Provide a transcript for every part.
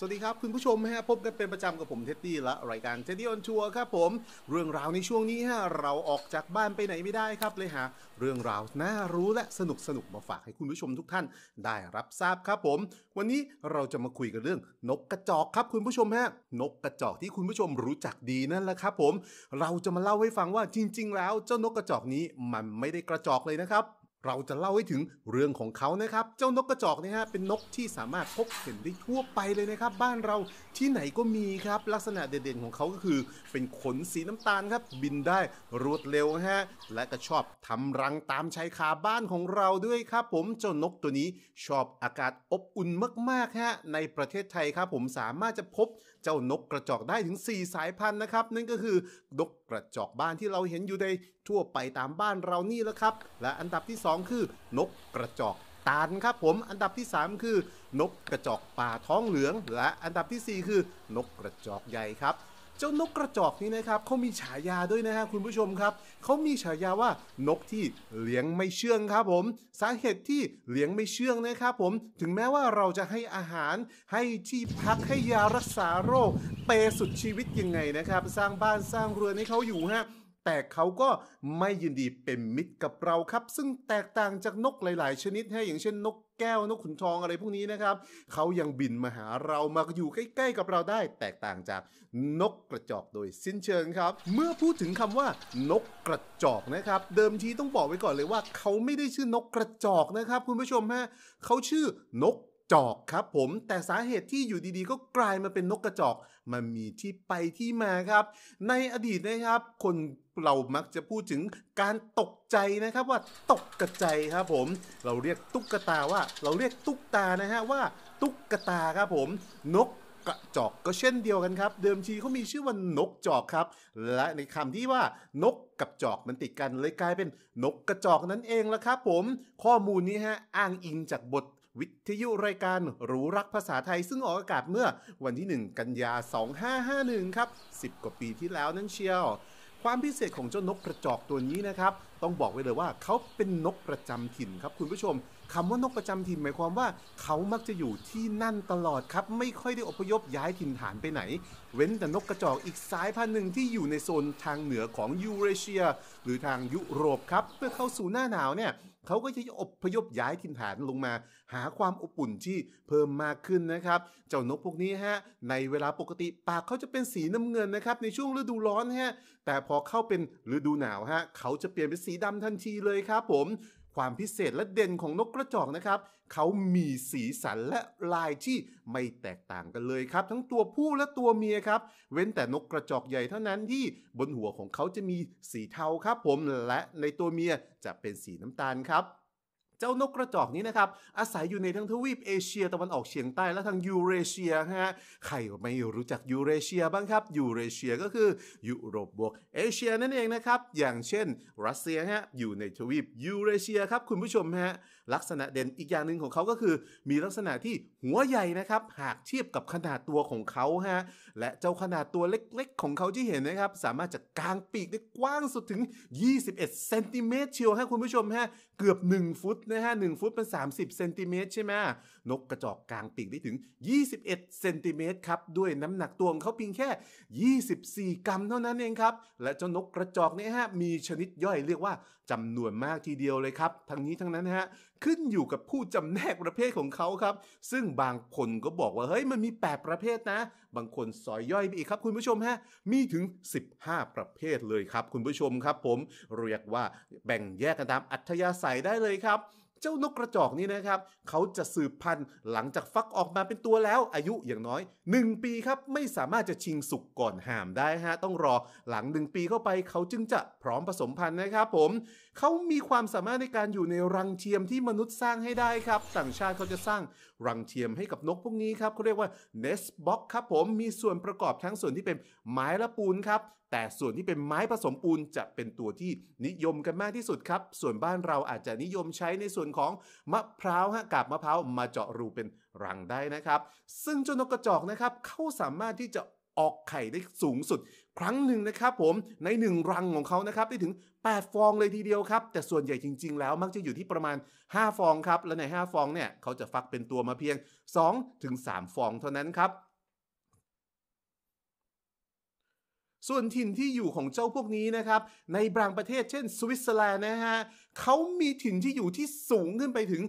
สวัสดีครับ คุณผู้ชมฮะพบกันเป็นประจำกับผมเท็ดดี้และรายการเท็ดดี้ออนทัวร์ครับ ผม เรื่องราวในช่วงนี้ฮะเราออกจากบ้านไปไหนไม่ได้ครับเลยฮะเรื่องราวน่ารู้และสนุกสนุกมาฝากให้คุณผู้ชมทุกท่านได้รับทราบครับผม วันนี้เราจะมาคุยกันเรื่อง นกกระจอกครับ คุณผู้ชมฮะ นกกระจอกที่คุณผู้ชมรู้จักดีนั่นแหละครับผม เราจะมาเล่าให้ฟังว่าจริง ๆ แล้ว เจ้านกกระจอกนี้มันไม่ได้กระจอกเลยนะครับเราจะเล่าให้ถึงเรื่องของเขานะครับ เจ้านกกระจอกเนี่ยฮะเป็นนกที่สามารถพบเห็นได้ทั่วไปเลยนะครับบ้านเราที่ไหนก็มีครับ ลักษณะเด่นๆของเขาก็คือเป็นขนสีน้ำตาลครับ บินได้รวดเร็วฮะและก็ชอบทำรังตามชายคาบ้านของเราด้วยครับผมเจ้านกตัวนี้ชอบอากาศอบอุ่นมากๆฮะ ในประเทศไทยครับ ผมสามารถจะพบเจ้านกกระจอกได้ถึง 4 สายพันธุ์นะครับนั่นก็คือนกกระจอกบ้านที่เราเห็นอยู่ในทั่วไปตามบ้านเรานี่แหละครับ และอันดับที่2 2คือนกกระจอกตานครับผม อันดับที่ 3 คือ นกกระจอกป่าท้องเหลืองและอันดับที่ 4 คือ นกกระจอกใหญ่ครับ เจ้านกกระจอกนี้นะครับเขามีฉายาด้วยนะครับคุณผู้ชมครับ เขามีฉายาว่านกที่เลี้ยงไม่เชื่องครับผม สาเหตุที่เลี้ยงไม่เชื่องนะครับผม ถึงแม้ว่าเราจะให้อาหารให้ที่พักให้ยารักษาโรคเปสุดชีวิตยังไงนะครับสร้างบ้านสร้างเรือนให้เขาอยู่ฮะแต่เขาก็ไม่ยินดีเป็นมิตรกับเราครับ ซึ่งแตกต่างจากนกหลายๆ ชนิดฮะอย่างเช่นนกแก้วนกขุนทองอะไรพวกนี้นะครับเขายังบินมาหาเรามาอยู่ใกล้ ๆ กับเราได้ แตกต่างจากนกกระจอก โดยสิ้นเชิงครับ เมื่อพูดถึงคำว่านกกระจอกนะครับเดิมทีต้องบอกไว้ก่อนเลยว่าเขาไม่ได้ชื่อนกกระจอกนะครับคุณผู้ชมฮะเขาชื่อนกจอกครับผมแต่สาเหตุที่อยู่ดีๆ ก็กลายมาเป็นนกกระจอก มันมีที่ไปที่มาครับ ในอดีตนะครับคนเรามักจะพูดถึงการตกใจนะครับว่าตกกระใจครับผมเราเรียกตุ๊กตาว่า เราเรียกตุ๊กตานะฮะว่าตุ๊กตาครับผม นกกระจอกก็เช่นเดียวกันครับ เดิมทีเขามีชื่อว่านกจอกครับ และในคำที่ว่านกกับจอกมันติดกันเลยกลายเป็นนกกระจอกนั่นเองละครับผมข้อมูลนี้ฮะอ้างอิงจากบทวิทยุรายการรู้รักภาษาไทยซึ่งออกอากาศเมื่อวันที่ 1 กันยา 2551 ครับ 10 กว่าปีที่แล้วนั่นเชียว ความพิเศษของเจ้านกกระจอกตัวนี้นะครับ ต้องบอกไว้เลยว่าเขาเป็นนกประจำถิ่นครับคุณผู้ชม คำว่านกประจำถิ่นหมายความว่า เขามักจะอยู่ที่นั่นตลอดครับ ไม่ค่อยได้อพยพย้ายถิ่นฐานไปไหน เว้นแต่นกกระจอกอีกสายพันธุ์หนึ่งที่อยู่ในโซนทางเหนือของยูเรเชีย หรือทางยุโรปครับเพื่อเข้าสู่หน้าหนาวเนี่ยเขาก็จะอบพยพย้ายถิ่นฐานลงมา หาความอบอุ่นที่เพิ่มมากขึ้นนะครับ เจ้านกพวกนี้ฮะ ในเวลาปกติปากเขาจะเป็นสีน้ำเงินนะครับในช่วงฤดูร้อนฮะ แต่พอเข้าเป็นฤดูหนาวฮะเขาจะเปลี่ยนเป็นสีดำทันทีเลยครับผมความพิเศษและเด่นของนกกระจอกนะครับ เขามีสีสันและลายที่ไม่แตกต่างกันเลยครับ ทั้งตัวผู้และตัวเมียครับ เว้นแต่นกกระจอกใหญ่เท่านั้นที่บนหัวของเขาจะมีสีเทาครับ ผมและในตัวเมียจะเป็นสีน้ำตาลครับเจ้านกกระจอกนี้นะครับ อาศัยอยู่ในทั้งทวีปเอเชียตะวันออกเฉียงใต้และทางยูเรเชียฮะใครไม่รู้จักยูเรเชียบ้างครับ ยูเรเชียก็คือยุโรปบวกเอเชียนั่นเองนะครับ อย่างเช่น รัสเซียฮะอยู่ในทวีปยูเรเชียครับ คุณผู้ชมฮะลักษณะเด่นอีกอย่างหนึ่งของเขาก็คือ มีลักษณะที่หัวใหญ่นะครับหากเทียบกับขนาดตัวของเขาฮะและเจ้าขนาดตัวเล็ก ๆ ของเขาที่เห็นนะครับ สามารถจะกางปีกได้กว้างสุดถึง 21เซนติเมตรเชียวฮะคุณผู้ชมฮะเกือบ 1 ฟุตนะฮะหฟุต เป็น30เซนติเมตรใช่ไหมนกกระจอกกางปีกได้ถึง 21เซนติเมตรครับด้วยน้ำหนักตัวของเขาเพียงแค่ 24 กรัมเท่านั้นเองครับ และเจ้านกกระจอกนี่ฮะมีชนิดย่อยเรียกว่าจำนวนมากทีเดียวเลยครับ ทั้งนี้ทั้งนั้นฮะขึ้นอยู่กับผู้จำแนกประเภทของเขาครับ ซึ่งบางคนก็บอกว่าเฮ้ยมันมี 8 ประเภทนะ บางคนสอยย่อยไปอีกครับคุณผู้ชมฮะมีถึง 15 ประเภทเลยครับคุณผู้ชมครับผมเรียกว่าแบ่งแยกกันตามอัธยาศัยได้เลยครับเจ้านกกระจอกนี้นะครับ เขาจะสืบพันธุ์หลังจากฟักออกมาเป็นตัวแล้ว อายุอย่างน้อย 1 ปีครับ ไม่สามารถจะชิงสุกก่อนห่ามได้ฮะต้องรอ หลัง 1 ปีเข้าไปเขาจึงจะพร้อมผสมพันธุ์นะครับผม เขามีความสามารถในการอยู่ในรังเทียมที่มนุษย์สร้างให้ได้ครับต่างชาติเขาจะสร้างรังเทียมให้กับนกพวกนี้ครับเขาเรียกว่า nest box ครับผมมีส่วนประกอบทั้งส่วนที่เป็นไม้และปูนครับแต่ส่วนที่เป็นไม้ผสมปูนจะเป็นตัวที่นิยมกันมากที่สุดครับ ส่วนบ้านเราอาจจะนิยมใช้ในส่วนของมะพร้าวฮะกาบมะพร้าวมาเจาะรูเป็นรังได้นะครับ ซึ่งเจ้านกกระจอกนะครับเขาสามารถที่จะออกไข่ได้สูงสุด ครั้งหนึ่งนะครับผมใน 1 รังของเขานะครับได้ถึง 8 ฟองเลยทีเดียวครับ แต่ส่วนใหญ่จริง ๆ แล้ว มักจะอยู่ที่ประมาณ 5 ฟองครับและใน 5 ฟองเนี่ยเขาจะฟักเป็นตัวมาเพียง2-3ฟองเท่านั้นครับส่วนถิ่นที่อยู่ของเจ้าพวกนี้นะครับ ในบางประเทศ เช่น สวิตเซอร์แลนด์นะฮะเขามีถิ่นที่อยู่ที่สูงขึ้นไปถึง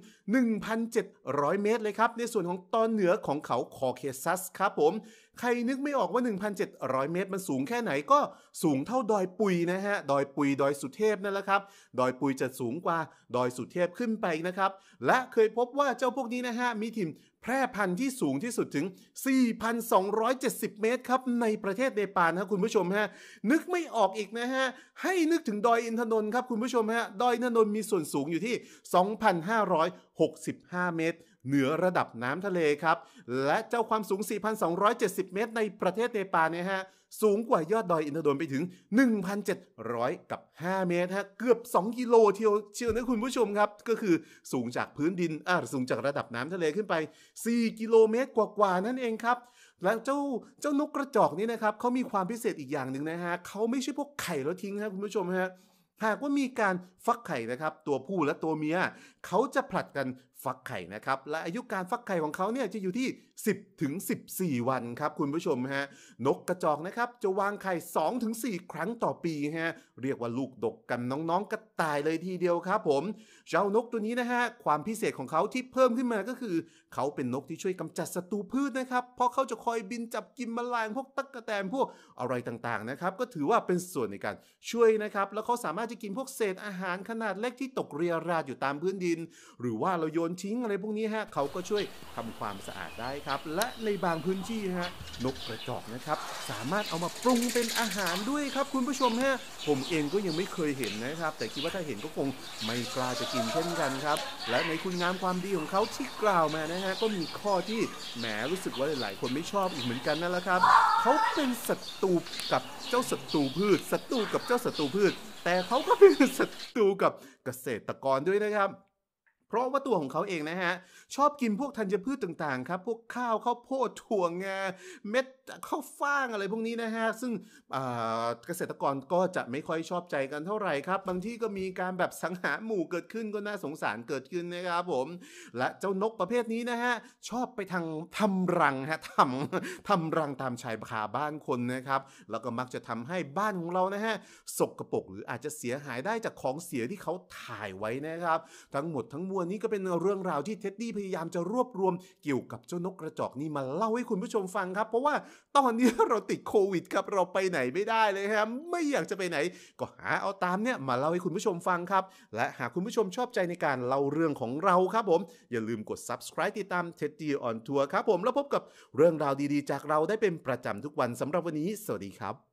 1,700 เมตรเลยครับ ในส่วนของตอนเหนือของเขาคอเคซัสครับผม ใครนึกไม่ออกว่า 1,700 เมตรมันสูงแค่ไหนก็สูงเท่าดอยปุยนะฮะ ดอยปุย ดอยสุเทพนั่นแหละครับ ดอยปุยจะสูงกว่าดอยสุเทพขึ้นไปนะครับ และเคยพบว่าเจ้าพวกนี้นะฮะมีถิ่นแพร่พันธุ์ที่สูงที่สุดถึง 4,270 เมตรครับ ในประเทศเนปาลนะคุณผู้ชมฮะ นึกไม่ออกอีกนะฮะ ให้นึกถึงดอยอินทนนท์ครับคุณผู้ชมฮะ ดอยอินทนนท์มีส่วนสูงอยู่ที่ 2,565 เมตรเหนือระดับน้ำทะเลครับ และเจ้าความสูง 4,270 เมตรในประเทศเนปาลเนี่ยฮะ สูงกว่ายอดดอยอินทนนท์ไปถึง 1,700กับ5 เมตรฮะเกือบ 2 กิโลเทียวเชียวนะคุณผู้ชมครับ ก็คือสูงจากพื้นดินอ่าสูงจากระดับน้ำทะเลขึ้นไป 4 กิโลเมตรกว่าๆ นั่นเองครับ แล้วเจ้า เจ้านกกระจอกนี่นะครับ เขามีความพิเศษอีกอย่างหนึ่งนะฮะ เขาไม่ใช่พวกไข่แล้วทิ้งนะคุณผู้ชมฮะ หากว่ามีการฟักไข่นะครับ ตัวผู้และตัวเมียเขาจะผลัดกันฟักไข่นะครับ และอายุการฟักไข่ของเขาเนี่ยจะอยู่ที่ 10ถึง14 วันครับคุณผู้ชมฮะ นกกระจอกนะครับ จะวางไข่2ถึง4ครั้งต่อปีฮะเรียกว่าลูกดกกันน้อง ๆกระต่ายเลยทีเดียวครับผม เจ้านกตัวนี้นะฮะ ความพิเศษของเขาที่เพิ่มขึ้นมาก็คือเขาเป็นนกที่ช่วยกำจัดศัตรูพืชนะครับเพราะเขาจะคอยบินจับกินมแมลงพวกตั๊กแตนพวกอะไรต่างๆนะครับก็ถือว่าเป็นส่วนในการช่วยนะครับแล้วเขาสามารถจะกินพวกเศษอาหารขนาดเล็กที่ตกเรียราดอยู่ตามพื้นดิน หรือว่าเราโยนนทิ้งอะไรพวกนี้ฮะเขาก็ช่วยทำความสะอาดได้ครับ และในบางพื้นที่ฮะนกกระจอกนะครับ สามารถเอามาปรุงเป็นอาหารด้วยครับ คุณผู้ชมฮะผมเองก็ยังไม่เคยเห็นนะครับ แต่คิดว่าถ้าเห็นก็คงไม่กล้าจะกินเช่นกันครับ และในคุณงามความดีของเขาที่กล่าวมานะฮะก็มีข้อที่แหมรู้สึกว่าหลาย ๆ คนไม่ชอบอีกเหมือนกันนั่นแหละครับเขาเป็นศัตรูกับเจ้าศัตรูพืชศัตรูกับเจ้าศัตรูพืช แต่เขาก็เป็นศัตรูกับเกษตรกรด้วยนะครับเพราะว่าตัวของเขาเองนะฮะ ชอบกินพวกธัญพืชต่างๆ ครับ พวกข้าวข้าวโพดถั่วงาเม็ดข้าวฟ่างอะไรพวกนี้นะฮะซึ่งเกษตรกรก็จะไม่ค่อยชอบใจกันเท่าไหร่ครับบางที่ก็มีการแบบสังหารหมู่เกิดขึ้นก็น่าสงสารเกิดขึ้นนะครับผมและเจ้านกประเภทนี้นะฮะชอบไปทางทำรังฮะทำทำรังตามชายคาบ้านคนนะครับ แล้วก็มักจะทำให้บ้านของเรานะฮะสกรปรกหรืออาจจะเสียหายได้จากของเสียที่เขาถ่ายไว้นะครับ ทั้งหมดทั้งมวลนี้ก็เป็นเรื่องราวที่เท็ดดี้พยายามจะรวบรวมเกี่ยวกับเจ้านกกระจอกนี้มาเล่าให้คุณผู้ชมฟังครับเพราะว่าตอนนี้เราติดโควิดครับเราไปไหนไม่ได้เลยครับไม่อยากจะไปไหน ก็หาเอาตามเนี่ยมาเล่าให้คุณผู้ชมฟังครับ และหากคุณผู้ชมชอบใจในการเล่าเรื่องของเราครับผม อย่าลืมกด subscribe ติดตาม t e d d y on Tour ครับผมแล้วพบกับเรื่องราวดีๆ จากเราได้เป็นประจำทุกวันสำหรับวันนี้ สวัสดีครับ